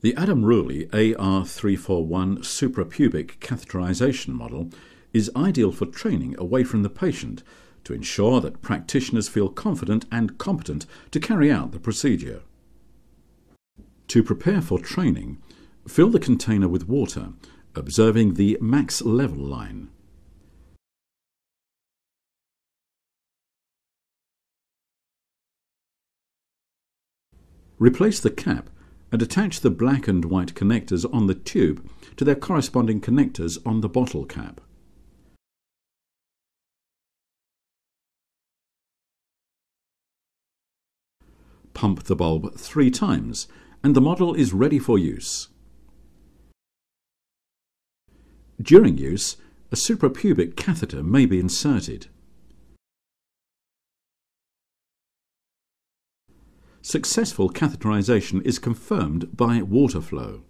The Adam Ruley AR341 suprapubic catheterization model is ideal for training away from the patient to ensure that practitioners feel confident and competent to carry out the procedure. To prepare for training, fill the container with water, observing the max level line. Replace the cap and attach the black and white connectors on the tube to their corresponding connectors on the bottle cap. Pump the bulb three times and the model is ready for use. During use, a suprapubic catheter may be inserted. Successful catheterization is confirmed by water flow.